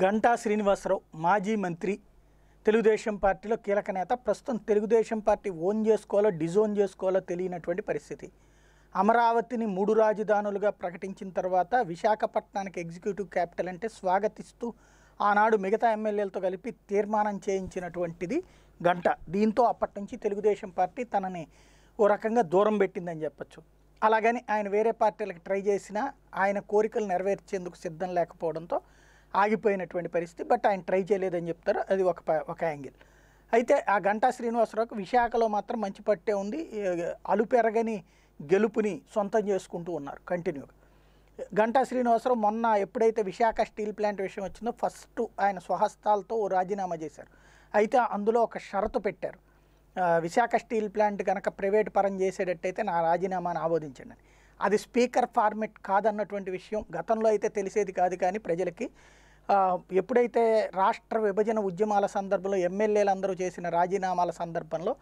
గంటా శ్రీనివాసరావు మాజీ మంత్రి తెలుగుదేశం పార్టీలో కీలక నేత ప్రస్తుతం తెలుగుదేశం పార్టీ ఓన్ చేసుకోవాలో డిజోన్ చేసుకోవాలో తెలియనటువంటి పరిస్థితి అమరావతిని మూడు రాజధానులుగా ప్రకటించిన తర్వాత విశాఖపట్నానికి ఎగ్జిక్యూటివ్ క్యాపిటల్ అంటే స్వాగతిస్తూ ఆనాడు మిగతా ఎమ్మెల్యేలతో కలిపి తీర్మానం చేయించినటువంటిది గంట దీంతో అప్పటి నుంచి తెలుగుదేశం పార్టీ తనని ఓ రకంగా దూరం పెట్టిందని చెప్పచ్చు అలాగని ఆయన వేరే పార్టీలకు ట్రై చేసినా ఆయన కోరికలు నెరవేర్చేందుకు సిద్ధం లేకపోవడంతో ఆగిపోయినటువంటి పరిస్థితి బట్ ఆయన ట్రై చేయలేదని చెప్తారు అది ఒక ఒక యాంగిల్ అయితే ఆ గంటా శ్రీనివాసరావుకి విశాఖలో మాత్రం మంచి పట్టే ఉంది అలుపెరగని గెలుపుని సొంతం చేసుకుంటూ ఉన్నారు కంటిన్యూగా గంటా శ్రీనివాసరావు మొన్న ఎప్పుడైతే విశాఖ స్టీల్ ప్లాంట్ విషయం వచ్చిందో ఫస్ట్ ఆయన స్వహస్తాలతో రాజీనామా చేశారు అయితే అందులో ఒక షరతు పెట్టారు విశాఖ స్టీల్ ప్లాంట్ కనుక ప్రైవేట్ పరం చేసేటట్టయితే నా రాజీనామాను ఆమోదించండి అది స్పీకర్ ఫార్మెట్ కాదన్నటువంటి విషయం గతంలో అయితే తెలిసేది కాదు కానీ ప్రజలకి ఎప్పుడైతే రాష్ట్ర విభజన ఉద్యమాల సందర్భంలో ఎమ్మెల్యేలందరూ చేసిన రాజీనామాల సందర్భంలో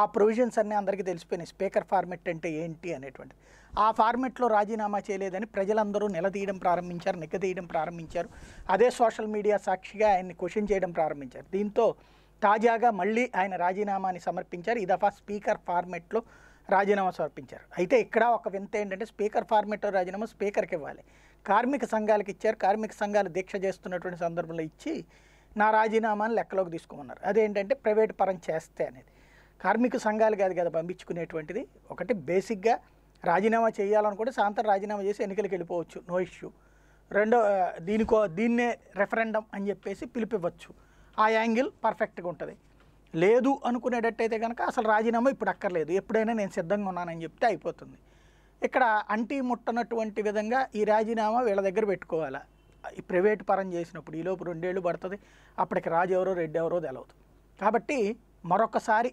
ఆ ప్రొవిజన్స్ అన్నీ అందరికీ తెలిసిపోయినాయి స్పీకర్ ఫార్మెట్ అంటే ఏంటి అనేటువంటి ఆ ఫార్మెట్లో రాజీనామా చేయలేదని ప్రజలందరూ నిలదీయడం ప్రారంభించారు నిగదీయడం ప్రారంభించారు అదే సోషల్ మీడియా సాక్షిగా ఆయన్ని క్వశ్చన్ చేయడం ప్రారంభించారు దీంతో తాజాగా మళ్ళీ ఆయన రాజీనామాని సమర్పించారు ఈ దఫా స్పీకర్ ఫార్మెట్లో రాజీనామా సమర్పించారు అయితే ఇక్కడ ఒక వింత ఏంటంటే స్పీకర్ ఫార్మెట్లో రాజీనామా స్పీకర్కి ఇవ్వాలి కార్మిక సంఘాలకు ఇచ్చారు కార్మిక సంఘాలు దీక్ష చేస్తున్నటువంటి సందర్భంలో ఇచ్చి నా రాజీనామాను లెక్కలోకి తీసుకోమన్నారు అదేంటంటే ప్రైవేట్ పరం చేస్తే అనేది కార్మిక సంఘాలు కాదు కదా పంపించుకునేటువంటిది ఒకటి బేసిక్గా రాజీనామా చేయాలనుకుంటే సాయంత్రం రాజీనామా చేసి ఎన్నికలకు వెళ్ళిపోవచ్చు నో ఇష్యూ రెండో దీనికో దీన్నే రెఫరెండం అని చెప్పేసి పిలిపివ్వచ్చు ఆ యాంగిల్ పర్ఫెక్ట్గా ఉంటుంది లేదు అనుకునేటట్టయితే కనుక అసలు రాజీనామా ఇప్పుడు అక్కర్లేదు ఎప్పుడైనా నేను సిద్ధంగా ఉన్నానని చెప్తే అయిపోతుంది ఇక్కడ అంటి ముట్టనటువంటి విధంగా ఈ రాజీనామా వీళ్ళ దగ్గర పెట్టుకోవాలా ఈ ప్రైవేట్ పరం చేసినప్పుడు ఈలోపు రెండేళ్ళు పడుతుంది అప్పటికి రాజు ఎవరో రెడ్డి ఎవరో తెలవదు కాబట్టి మరొకసారి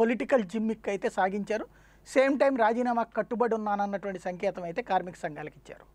పొలిటికల్ జిమ్మిక్ అయితే సాగించారు సేమ్ టైం రాజీనామా కట్టుబడి ఉన్నానన్నటువంటి సంకేతం అయితే కార్మిక సంఘాలకు ఇచ్చారు